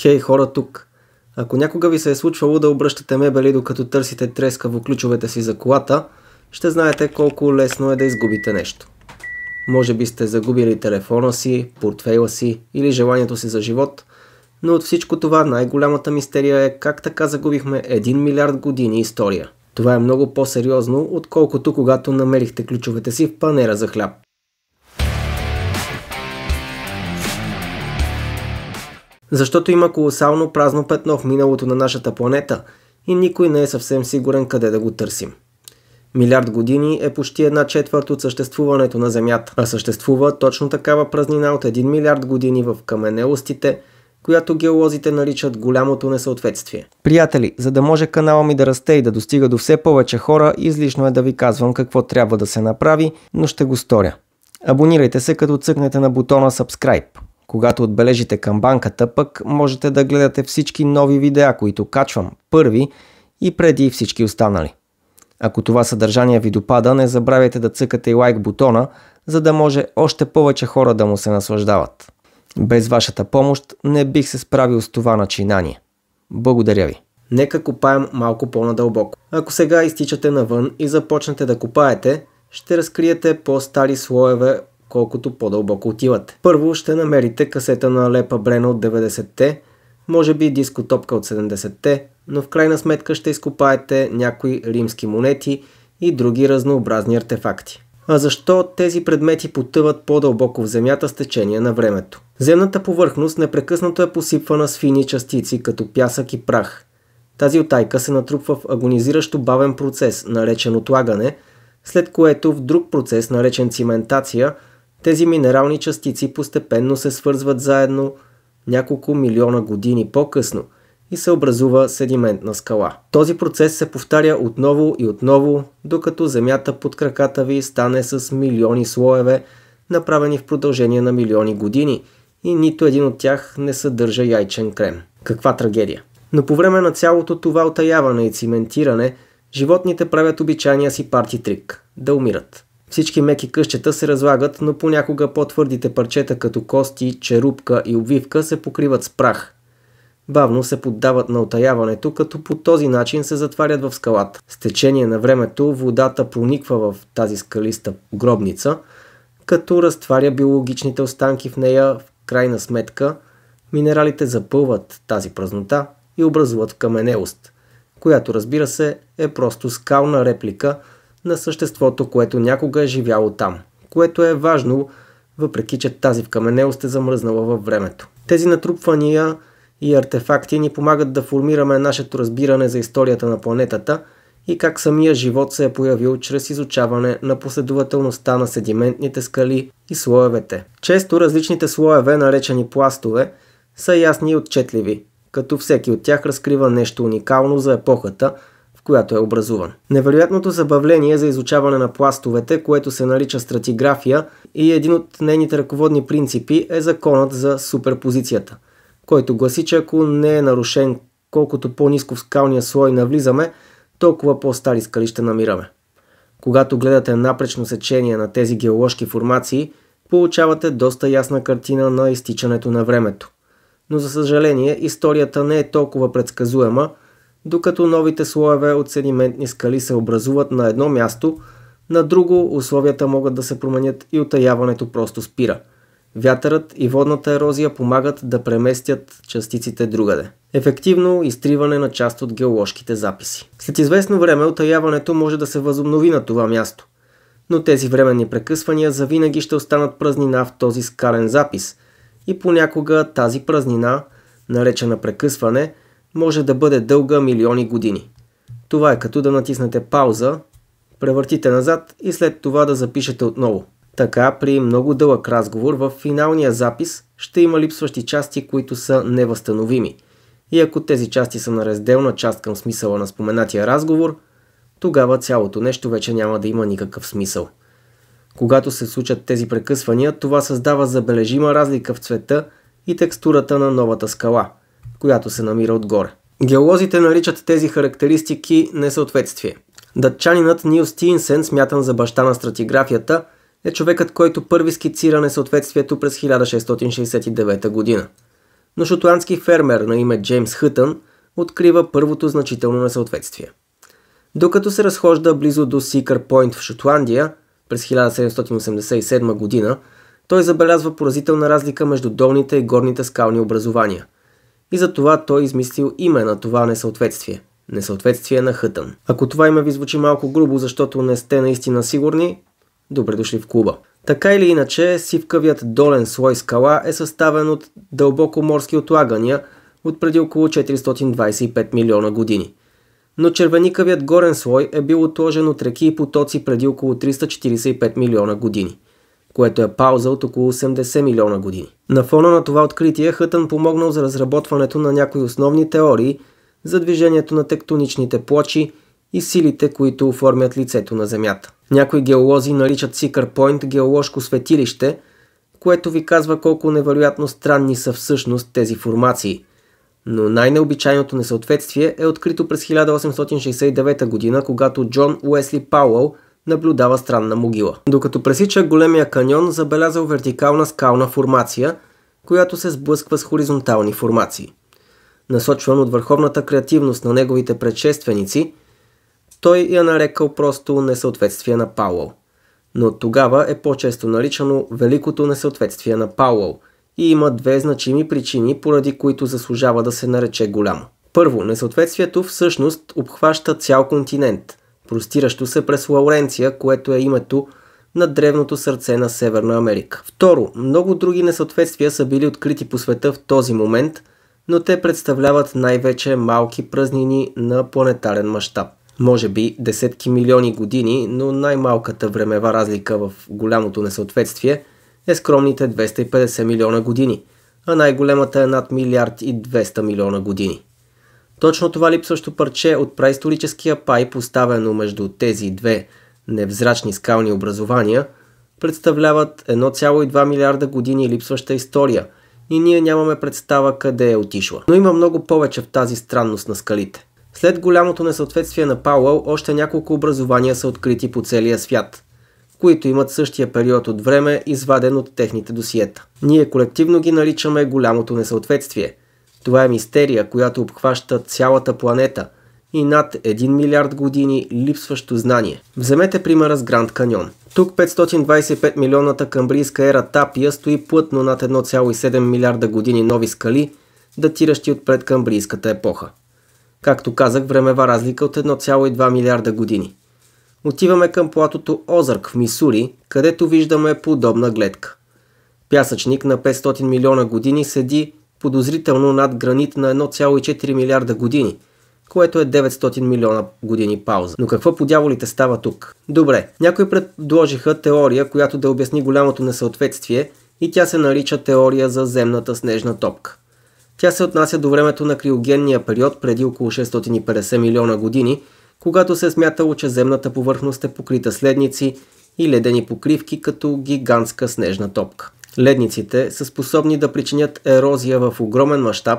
Хей хора тук! Ако някога ви се е случвало да обръщате мебели докато търсите трескаво ключовете си за колата, ще знаете колко лесно е да изгубите нещо. Може би сте загубили телефона си, портфейла си или желанието си за живот, но от всичко това най-голямата мистерия е как така загубихме 1 милиард години история. Това е много по-сериозно, отколкото когато намерихте ключовете си в панера за хляб. Защото има колосално празно петно в миналото на нашата планета и никой не е съвсем сигурен къде да го търсим. Милиард години е почти една четвърт от съществуването на Земята, а съществува точно такава празнина от 1 милиард години в каменелостите, която геолозите наричат голямото несъответствие. Приятели, за да може канала ми да расте и да достига до все повече хора, излишно е да ви казвам какво трябва да се направи, но ще го сторя. Абонирайте се като цъкнете на бутона Subscribe. Когато отбележите камбанката пък можете да гледате всички нови видеа, които качвам, първи и преди всички останали. Ако това съдържание ви допада, не забравяйте да цъкате и лайк бутона, за да може още повече хора да му се наслаждават. Без вашата помощ не бих се справил с това начинание. Благодаря ви! Нека копаем малко по-надълбоко. Ако сега изтичате навън и започнете да копаете, ще разкриете по-стари слоеве колкото по-дълбоко отивате. Първо ще намерите касета на Лепа Брена от 90-те, може би дискотопка от 70-те, но в крайна сметка ще изкопаете някои римски монети и други разнообразни артефакти. А защо тези предмети потъват по-дълбоко в земята с течение на времето? Земната повърхност непрекъснато е посипвана с фини частици, като пясък и прах. Тази отайка се натрупва в агонизиращо бавен процес, наречен отлагане, след което в друг процес, наречен циментация – тези минерални частици постепенно се свързват заедно няколко милиона години по-късно и се образува седиментна скала. Този процес се повтаря отново и отново, докато земята под краката ви стане с милиони слоеве, направени в продължение на милиони години и нито един от тях не съдържа яйчен крем. Каква трагедия! Но по време на цялото това отаяване и циментиране, животните правят обичайния си парти трик – да умират. Всички меки къщета се разлагат, но понякога по-твърдите парчета като кости, черупка и обвивка се покриват с прах. Бавно се поддават на отаяването, като по този начин се затварят в скалата. С течение на времето водата прониква в тази скалиста гробница, като разтваря биологичните останки в нея, в крайна сметка минералите запълват тази празнота и образуват каменелост, която разбира се е просто скална реплика – на съществото, което някога е живяло там, което е важно, въпреки че тази вкаменелост е замръзнала във времето. Тези натрупвания и артефакти ни помагат да формираме нашето разбиране за историята на планетата и как самия живот се е появил чрез изучаване на последователността на седиментните скали и слоевете. Често различните слоеве, наречени пластове, са ясни и отчетливи, като всеки от тях разкрива нещо уникално за епохата – която е образуван. Невероятното забавление за изучаване на пластовете, което се нарича стратиграфия и един от нейните ръководни принципи е законът за суперпозицията, който гласи, че ако не е нарушен колкото по-низко в скалния слой навлизаме, толкова по-стари скалища намираме. Когато гледате напречно сечение на тези геоложки формации, получавате доста ясна картина на изтичането на времето. Но за съжаление, историята не е толкова предсказуема, докато новите слоеве от седиментни скали се образуват на едно място, на друго условията могат да се променят и отаяването просто спира. Вятърът и водната ерозия помагат да преместят частиците другаде. Ефективно изтриване на част от геоложките записи. След известно време отаяването може да се възобнови на това място. Но тези временни прекъсвания завинаги ще останат празнина в този скален запис и понякога тази празнина, наречена прекъсване, може да бъде дълга милиони години. Това е като да натиснете пауза, превъртите назад и след това да запишете отново. Така при много дълъг разговор в финалния запис ще има липсващи части, които са невъзстановими. И ако тези части са на разделна част към смисъла на споменатия разговор, тогава цялото нещо вече няма да има никакъв смисъл. Когато се случат тези прекъсвания, това създава забележима разлика в цвета и текстурата на новата скала – която се намира отгоре. Геолозите наричат тези характеристики несъответствие. Датчанинът Нил Стиинсен, смятан за баща на стратиграфията, е човекът, който първи скицира несъответствието през 1669 година. Но шотландски фермер на име Джеймс Хътън открива първото значително несъответствие. Докато се разхожда близо до Сикър Пойнт в Шотландия през 1787 година, той забелязва поразителна разлика между долните и горните скални образования и затова той измислил име на това несъответствие. Несъответствие на Хътън. Ако това име ви звучи малко грубо, защото не сте наистина сигурни, добре дошли в клуба. Така или иначе, сивкавият долен слой скала е съставен от дълбоко морски отлагания от преди около 425 милиона години. Но червеникавият горен слой е бил отложен от реки и потоци преди около 345 милиона години – което е пауза от около 80 милиона години. На фона на това откритие Хътън помогнал за разработването на някои основни теории за движението на тектоничните плочи и силите, които оформят лицето на Земята. Някои геолози наричат Сикър Пойнт геоложко светилище, което ви казва колко невероятно странни са всъщност тези формации. Но най-необичайното несъответствие е открито през 1869 г., когато Джон Уесли Пауъл – наблюдава странна могила. Докато пресича големия каньон, забелязал вертикална скална формация, която се сблъсква с хоризонтални формации. Насочван от върховната креативност на неговите предшественици, той я нарекал просто несъответствие на Пауъл. Но от тогава е по-често наричано Великото несъответствие на Пауъл и има две значими причини, поради които заслужава да се нарече голямо. Първо, несъответствието всъщност обхваща цял континент – простиращо се през Лауренция, което е името на древното сърце на Северна Америка. Второ, много други несъответствия са били открити по света в този момент, но те представляват най-вече малки празнини на планетарен мащаб. Може би десетки милиони години, но най-малката времева разлика в голямото несъответствие е скромните 250 милиона години, а най-големата е над милиард и 200 милиона години. Точно това липсващо парче от праисторическия пай, поставено между тези две невзрачни скални образования, представляват 1,2 милиарда години липсваща история и ние нямаме представа къде е отишла. Но има много повече в тази странност на скалите. След голямото несъответствие на Пауъл, още няколко образования са открити по целия свят, които имат същия период от време, изваден от техните досиета. Ние колективно ги наричаме голямото несъответствие – това е мистерия, която обхваща цялата планета и над 1 милиард години липсващо знание. Вземете примера с Гранд Каньон. Тук 525 милионната камбрийска ера Тапия стои плътно над 1,7 милиарда години нови скали, датиращи от предкамбрийската епоха. Както казах, времева разлика от 1,2 милиарда години. Отиваме към платото Озърк в Мисури, където виждаме подобна гледка. Пясъчник на 500 милиона години седи подозрително над гранит на 1,4 милиарда години, което е 900 милиона години пауза. Но какво по дяволите става тук? Добре, някои предложиха теория, която да обясни голямото несъответствие и тя се нарича теория за земната снежна топка. Тя се отнася до времето на криогенния период преди около 650 милиона години, когато се е смятало, че земната повърхност е покрита следници и ледени покривки като гигантска снежна топка. Ледниците са способни да причинят ерозия в огромен мащаб,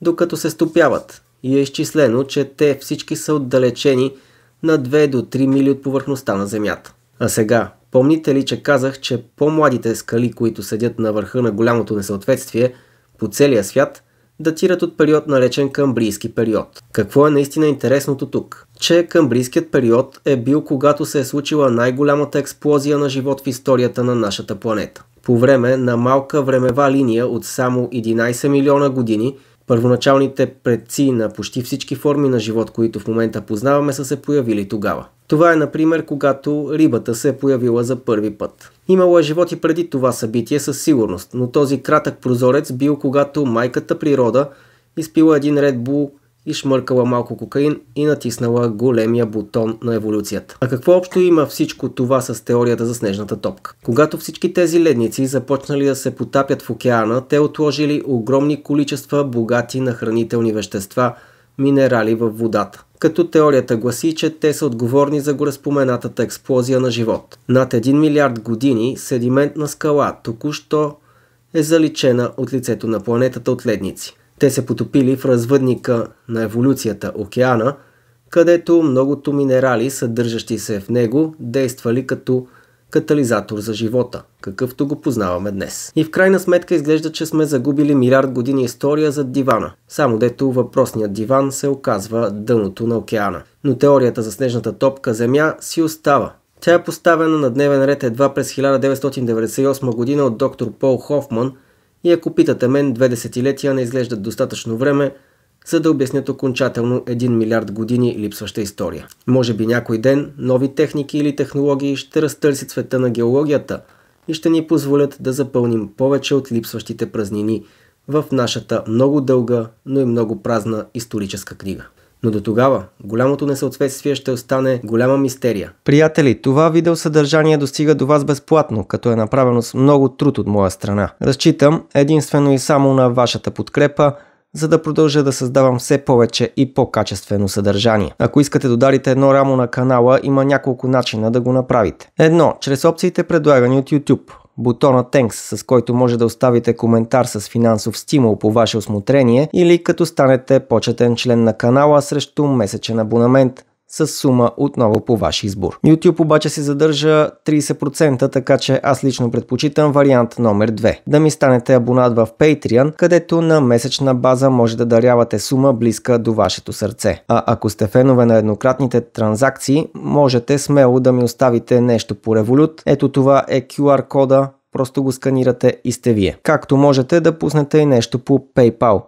докато се стопяват и е изчислено, че те всички са отдалечени на 2 до 3 мили от повърхността на Земята. А сега, помните ли, че казах, че по-младите скали, които седят на върха на голямото несъответствие по целия свят – датират от период наречен Камбрийски период. Какво е наистина интересното тук? Че Камбрийският период е бил когато се е случила най-голямата експлозия на живот в историята на нашата планета. По време на малка времева линия от само 11 милиона години Първоначалните предци на почти всички форми на живот, които в момента познаваме, са се появили тогава. Това е, например, когато рибата се е появила за първи път. Имало е живот и преди това събитие със сигурност, но този кратък прозорец бил когато майката природа изпила един редбул изшмъркала малко кокаин и натиснала големия бутон на еволюцията. А какво общо има всичко това с теорията за снежната топка? Когато всички тези ледници започнали да се потапят в океана, те отложили огромни количества богати на хранителни вещества, минерали във водата като теорията гласи, че те са отговорни за гореспоменатата експлозия на живот. Над 1 милиард години седиментна скала току-що е заличена от лицето на планетата от ледници. Те се потопили в развъдника на еволюцията океана, където многото минерали, съдържащи се в него, действали като катализатор за живота, какъвто го познаваме днес. И в крайна сметка изглежда, че сме загубили милиард години история за дивана, само дето въпросният диван се оказва дъното на океана. Но теорията за снежната топка Земя си остава. Тя е поставена на дневен ред едва през 1998 година от доктор Пол Хофман – и ако питате мен, две десетилетия не изглеждат достатъчно време, за да обяснят окончателно 1 милиард години липсваща история. Може би някой ден нови техники или технологии ще разтърсят света на геологията и ще ни позволят да запълним повече от липсващите празнини в нашата много дълга, но и много празна историческа книга. Но до тогава голямото несъответствие ще остане голяма мистерия. Приятели, това видео съдържание достига до вас безплатно, като е направено с много труд от моя страна. Разчитам единствено и само на вашата подкрепа, за да продължа да създавам все повече и по-качествено съдържание. Ако искате да дарите едно рамо на канала, има няколко начина да го направите. Едно, чрез опциите предлагани от YouTube бутона Thanks, с който може да оставите коментар с финансов стимул по ваше осмотрение или като станете почетен член на канала срещу месечен абонамент с сума отново по ваш избор. YouTube обаче се задържа 30%, така че аз лично предпочитам вариант номер 2. Да ми станете абонат в Patreon, където на месечна база може да дарявате сума близка до вашето сърце. А ако сте фенове на еднократните транзакции, можете смело да ми оставите нещо по Revolut. Ето това е QR кода, просто го сканирате и сте вие. Както можете да пуснете и нещо по PayPal.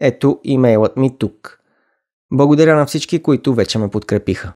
Ето имейлът ми тук. Благодаря на всички, които вече ме подкрепиха.